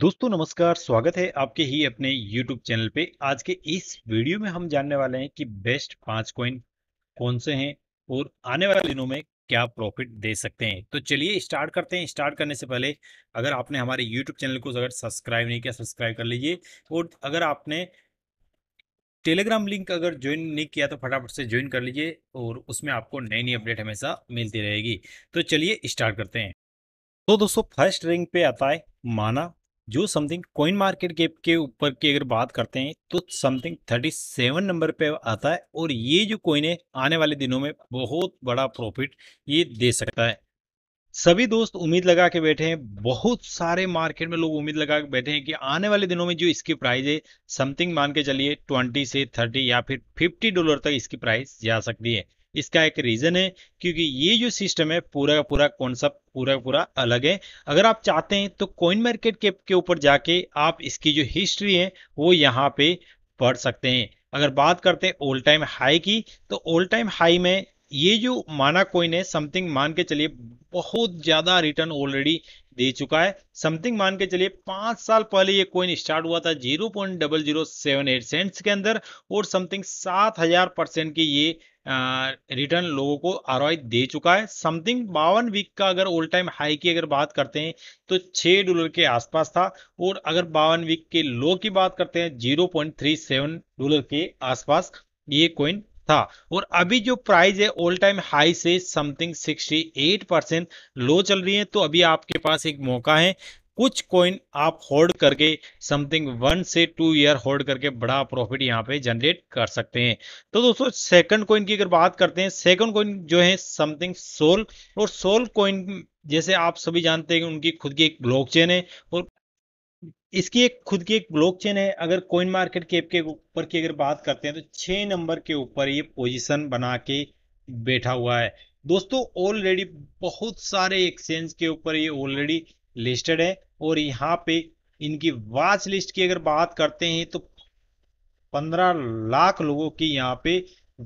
दोस्तों नमस्कार स्वागत है आपके ही अपने YouTube चैनल पे आज के इस वीडियो में हम जानने वाले हैं कि बेस्ट पांच कॉइन कौन से हैं और आने वाले दिनों में क्या प्रॉफिट दे सकते हैं तो चलिए स्टार्ट करते हैं स्टार्ट करने से पहले अगर आपने हमारे यूट्यूब चैनल को अगर सब्सक्राइब नहीं किया सब्सक्राइब कर लीजिए और अगर आपने टेलीग्राम लिंक अगर ज्वाइन नहीं किया तो फटाफट से ज्वाइन कर लीजिए और उसमें आपको नई नई अपडेट हमेशा मिलती रहेगी तो चलिए स्टार्ट करते हैं तो दोस्तों फर्स्ट रिंग पे आता है माना जो समथिंग कोइन मार्केट कैप के ऊपर की अगर बात करते हैं तो समथिंग 37 नंबर पे आता है और ये जो कोइन है आने वाले दिनों में बहुत बड़ा प्रॉफिट ये दे सकता है सभी दोस्त उम्मीद लगा के बैठे हैं बहुत सारे मार्केट में लोग उम्मीद लगा के बैठे हैं कि आने वाले दिनों में जो इसकी प्राइस है समथिंग मान के चलिए 20 से 30 या फिर 50 डॉलर तक इसकी प्राइस जा सकती है इसका एक रीज़न है क्योंकि ये जो सिस्टम है पूरा का पूरा कॉन्सेप्ट पूरा का पूरा अलग है अगर आप चाहते हैं तो कॉइन मार्केट के के ऊपर जाके आप इसकी जो हिस्ट्री है वो यहाँ पे पढ़ सकते हैं अगर बात करते हैं ओल्ड टाइम हाई की तो ओल्ड टाइम हाई में ये जो माना कोइन है समथिंग मान के चलिए बहुत ज़्यादा रिटर्न ऑलरेडी दे चुका है समथिंग मान के चलिए पांच साल पहले ये कोइन स्टार्ट हुआ था zero point double zero seven eight cents के अंदर और समथिंग सात हजार परसेंट की ये रिटर्न लोगों को आर दे चुका है समथिंग बावन वीक का अगर ओल्ड टाइम हाई की अगर बात करते हैं तो छह डॉलर के आसपास था और अगर बावन वीक के लो की बात करते हैं zero point three seven dollar के आसपास ये कॉइन था और अभी जो प्राइस है ऑल टाइम हाई से समथिंग 68 परसेंट लो चल रही है तो अभी आपके पास एक मौका है कुछ कॉइन आप होल्ड करके समथिंग वन से टू ईयर होल्ड करके बड़ा प्रॉफिट यहाँ पे जनरेट कर सकते हैं तो दोस्तों सेकंड कॉइन की अगर बात करते हैं सेकंड कॉइन जो है समथिंग सोल और सोल कॉइन जैसे आप सभी जानते हैं उनकी खुद की एक चेन है और इसकी एक खुद की एक ब्लॉकचेन है अगर कॉइन मार्केट कैप के ऊपर की अगर बात करते हैं तो छह नंबर के ऊपर ये पोजीशन बना के बैठा हुआ है दोस्तों ऑलरेडी बहुत सारे एक्सचेंज के ऊपर ये ऑलरेडी लिस्टेड है और यहाँ पे इनकी वाच लिस्ट की अगर बात करते हैं तो पंद्रह लाख लोगों की यहाँ पे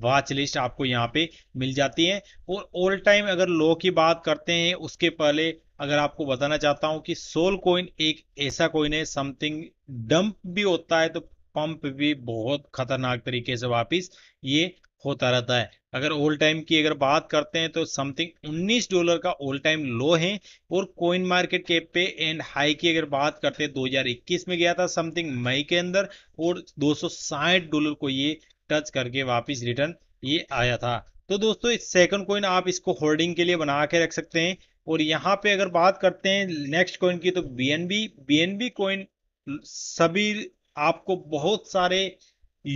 वाच लिस्ट आपको यहाँ पे मिल जाती है और ऑल टाइम अगर लो की बात करते हैं उसके पहले अगर आपको बताना चाहता हूं कि सोल कोइन एक ऐसा कोइन है समथिंग डंप भी होता है तो पंप भी बहुत खतरनाक तरीके से वापिस ये होता रहता है अगर ओल्ड टाइम की अगर बात करते हैं तो समथिंग 19 डॉलर का ओल्ड टाइम लो है और कोइन मार्केट कैप पे एंड हाई की अगर बात करते हैं 2021 में गया था समथिंग मई के अंदर और दो डॉलर को ये टच करके वापस रिटर्न ये आया था तो दोस्तों इस सेकंड कोइन आप इसको होल्डिंग के लिए बना के रख सकते हैं और यहाँ पे अगर बात करते हैं नेक्स्ट कॉइन की तो बीएनबी बीएनबी कॉइन सभी आपको बहुत सारे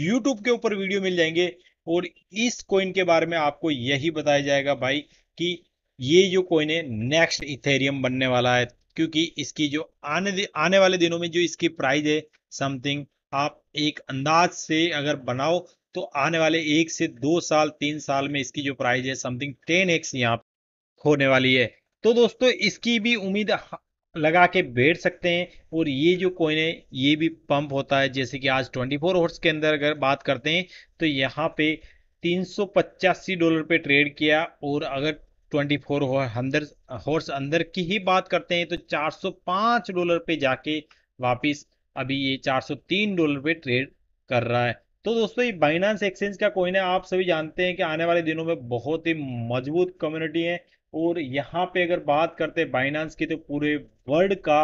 यूट्यूब के ऊपर वीडियो मिल जाएंगे और इस कॉइन के बारे में आपको यही बताया जाएगा भाई कि ये जो कॉइन है नेक्स्ट इथेरियम बनने वाला है क्योंकि इसकी जो आने आने वाले दिनों में जो इसकी प्राइस है समथिंग आप एक अंदाज से अगर बनाओ तो आने वाले एक से दो साल तीन साल में इसकी जो प्राइस है समथिंग टेन एक्स यहाँ होने वाली है तो दोस्तों इसकी भी उम्मीद लगा के बैठ सकते हैं और ये जो कॉइन है ये भी पंप होता है जैसे कि आज 24 फोर आवर्स के अंदर अगर बात करते हैं तो यहाँ पे तीन डॉलर पे ट्रेड किया और अगर 24 फोर अंदर हॉर्स अंदर की ही बात करते हैं तो 405 डॉलर पे जाके वापस अभी ये 403 डॉलर पे ट्रेड कर रहा है तो दोस्तों ये बाइनांस एक्सचेंज का कोइन है आप सभी जानते हैं कि आने वाले दिनों में बहुत ही मजबूत कम्युनिटी है और यहाँ पे अगर बात करते हैं बाइनांस की तो पूरे वर्ल्ड का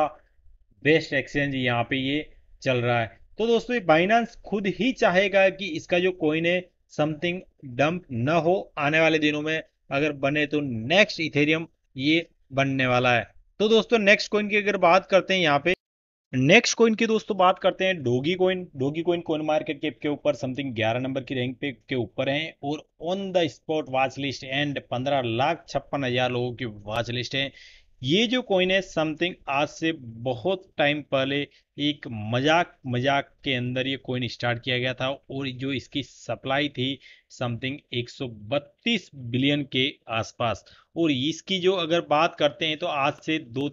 बेस्ट एक्सचेंज यहाँ पे ये चल रहा है तो दोस्तों बाइनांस खुद ही चाहेगा कि इसका जो कोइन है समथिंग डंप न हो आने वाले दिनों में अगर बने तो नेक्स्ट इथेरियम ये बनने वाला है तो दोस्तों नेक्स्ट कोइन की अगर बात करते हैं यहाँ पे नेक्स्ट कॉइन की दोस्तों बात करते हैं Doge coin Doge coin coin market cap के ऊपर समथिंग 11 नंबर की रैंक पे के ऊपर है और on the spot watch list and पंद्रह लाख छप्पन हजार लोगों की वॉच लिस्ट है ये जो कॉइन है समथिंग आज से बहुत टाइम पहले एक मजाक मजाक के अंदर ये कॉइन स्टार्ट किया गया था और जो इसकी सप्लाई थी समथिंग 132 बिलियन के आसपास और इसकी जो अगर बात करते हैं तो आज से दो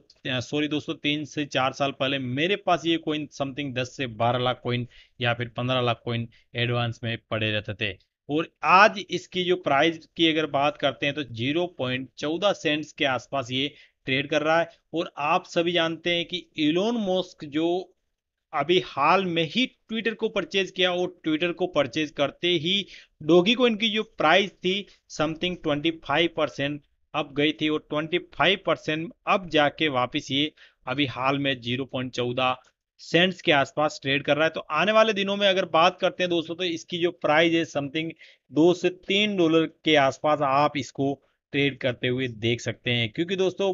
सॉरी दोस्तों तीन से चार साल पहले मेरे पास ये कॉइन समथिंग 10 से 12 लाख कॉइन या फिर 15 लाख कॉइन एडवांस में पड़े रहते थे और आज इसकी जो प्राइस की अगर बात करते हैं तो 0.14 सेंट्स के आसपास ये ट्रेड कर रहा है और आप सभी जानते हैं कि इलोन मोस्क जो अभी हाल में ही ट्विटर को परचेज किया और ट्विटर को परचेज करते ही डोगी को इनकी जो प्राइस थी समथिंग 25 परसेंट अब गई थी और 25 परसेंट अब जाके वापस ये अभी हाल में 0.14 सेंट्स के आसपास ट्रेड कर रहा है तो आने वाले दिनों में अगर बात करते हैं दोस्तों तो इसकी जो प्राइस है समथिंग दो से तीन डॉलर के आसपास आप इसको ट्रेड करते हुए देख सकते हैं क्योंकि दोस्तों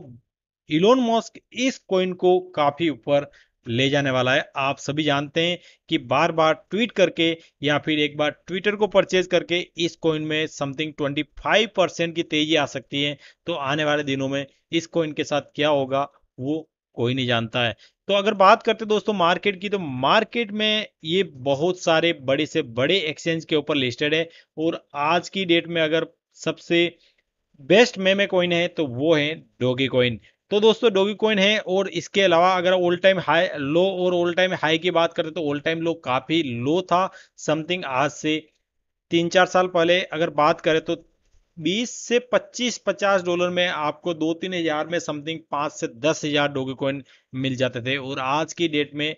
इलोन मॉस्क इस कॉइन को काफी ऊपर ले जाने वाला है आप सभी जानते हैं कि बार बार ट्वीट करके या फिर एक बार ट्विटर को परचेज करके इस कॉइन में समथिंग 25 परसेंट की तेजी आ सकती है तो आने वाले दिनों में इस कॉइन के साथ क्या होगा वो कोई नहीं जानता है तो अगर बात करते दोस्तों मार्केट की तो मार्केट में ये बहुत सारे बड़े से बड़े एक्सचेंज के ऊपर लिस्टेड है और आज की डेट में अगर सबसे बेस्ट मेमे कॉइन है तो वो है डोगी कॉइन तो दोस्तों डोगी कॉइन है और इसके अलावा अगर ऑल टाइम हाई लो और ऑल टाइम हाई की बात करें तो ऑल टाइम लो काफ़ी लो था समथिंग आज से तीन चार साल पहले अगर बात करें तो 20 से 25 50 डॉलर में आपको दो तीन हजार में समथिंग पांच से दस हजार डोगी कॉइन मिल जाते थे और आज की डेट में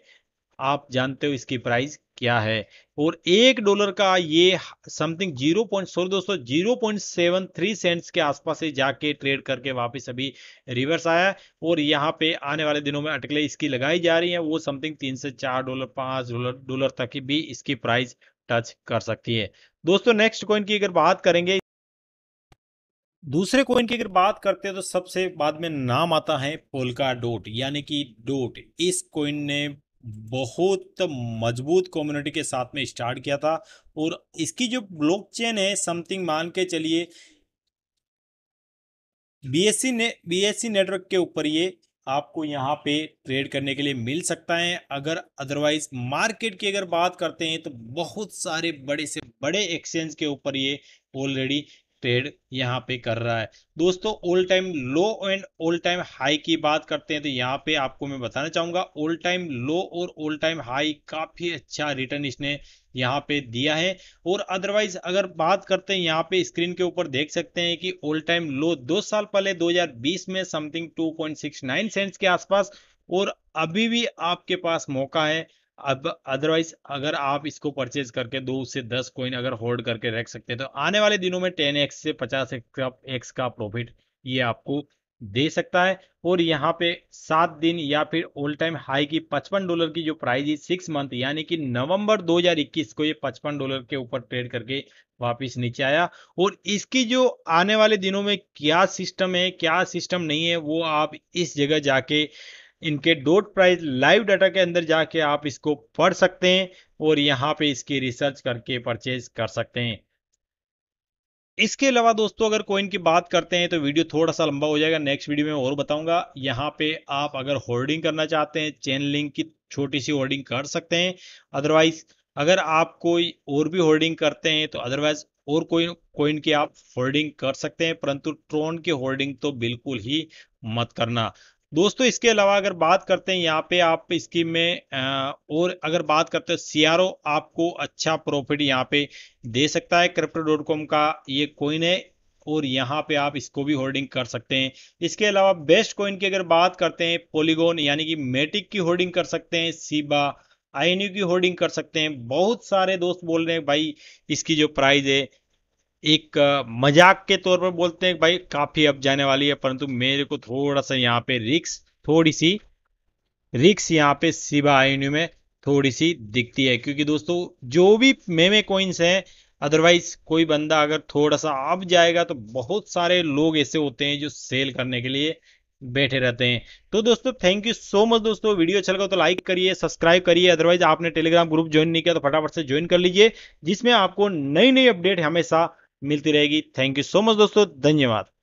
आप जानते हो इसकी प्राइस क्या है और एक डॉलर का ये समथिंग जीरो पॉइंट सॉरी दोस्तों zero point seven three cents के आसपास से जाके ट्रेड करके वापस अभी रिवर्स आया और यहाँ पे आने वाले दिनों में अटकले इसकी लगाई जा रही है वो समथिंग तीन से चार डॉलर पांच डॉलर डॉलर तक भी इसकी प्राइस टच कर सकती है दोस्तों नेक्स्ट कॉइन की अगर बात करेंगे दूसरे कोइन की अगर बात करते हैं तो सबसे बाद में नाम आता है पोलका डोट यानी कि डोट इस कोइन ने बहुत मजबूत कम्युनिटी के साथ में स्टार्ट किया था और इसकी जो ब्लॉकचेन है समथिंग मान के चलिए बीएससी ने बीएससी नेटवर्क के ऊपर ये आपको यहाँ पे ट्रेड करने के लिए मिल सकता है अगर अदरवाइज मार्केट की अगर बात करते हैं तो बहुत सारे बड़े से बड़े एक्सचेंज के ऊपर ये ऑलरेडी ट्रेड यहाँ पे कर रहा है दोस्तों old time low and old time high की बात करते हैं तो यहाँ पे आपको मैं बताना चाहूंगा ओल्ड टाइम लो और ओल्ड टाइम हाई काफी अच्छा रिटर्न इसने यहाँ पे दिया है और अदरवाइज अगर बात करते हैं यहाँ पे स्क्रीन के ऊपर देख सकते हैं कि ओल्ड टाइम लो दो साल पहले 2020 में समथिंग 2.69 सेंट्स के आसपास और अभी भी आपके पास मौका है अब अदरवाइज अगर आप इसको परचेज करके दो से दस कोइन अगर होल्ड करके रख सकते हैं तो आने वाले दिनों में टेन एक्स से पचास एक्स का प्रॉफिट ये आपको दे सकता है और यहाँ पे सात दिन या फिर ऑल टाइम हाई की पचपन डॉलर की जो प्राइस है सिक्स मंथ यानी कि नवंबर 2021 को ये पचपन डॉलर के ऊपर ट्रेड करके वापस नीचे आया और इसकी जो आने वाले दिनों में क्या सिस्टम है क्या सिस्टम नहीं है वो आप इस जगह जाके इनके डोट प्राइस लाइव डाटा के अंदर जाके आप इसको पढ़ सकते हैं और यहाँ पे इसकी रिसर्च करके परचेज कर सकते हैं इसके अलावा दोस्तों अगर कोइन की बात करते हैं तो वीडियो थोड़ा सा लंबा हो जाएगा नेक्स्ट वीडियो में और बताऊंगा यहाँ पे आप अगर होल्डिंग करना चाहते हैं चेन लिंक की छोटी सी होल्डिंग कर सकते हैं अदरवाइज अगर आप कोई और भी होल्डिंग करते हैं तो अदरवाइज और कोई कोइन की आप होल्डिंग कर सकते हैं परंतु ट्रोन की होल्डिंग तो बिल्कुल ही मत करना दोस्तों इसके अलावा अगर बात करते हैं यहाँ पे आप स्कीम में और अगर बात करते हैं सीआरओ आपको अच्छा प्रॉफिट यहाँ पे दे सकता है क्रिप्टो डॉट कॉम का ये कोइन है और यहाँ पे आप इसको भी होल्डिंग कर सकते हैं इसके अलावा बेस्ट कोइन की अगर बात करते हैं पोलीगोन यानी कि मेटिक की होल्डिंग कर सकते हैं सीबा आई की होल्डिंग कर सकते हैं बहुत सारे दोस्त बोल रहे हैं भाई इसकी जो प्राइस है एक मजाक के तौर पर बोलते हैं भाई काफ़ी अब जाने वाली है परंतु मेरे को थोड़ा सा यहाँ पे रिक्स थोड़ी सी रिक्स यहाँ पे सिबा आईन्यू में थोड़ी सी दिखती है क्योंकि दोस्तों जो भी मेमे कोइंस हैं अदरवाइज कोई बंदा अगर थोड़ा सा अब जाएगा तो बहुत सारे लोग ऐसे होते हैं जो सेल करने के लिए बैठे रहते हैं तो दोस्तों थैंक यू सो मच दोस्तों वीडियो अच्छा लगा तो लाइक करिए सब्सक्राइब करिए अदरवाइज आपने टेलीग्राम ग्रुप ज्वाइन नहीं किया तो फटाफट से ज्वाइन कर लीजिए जिसमें आपको नई नई अपडेट हमेशा मिलती रहेगी थैंक यू सो मच दोस्तों धन्यवाद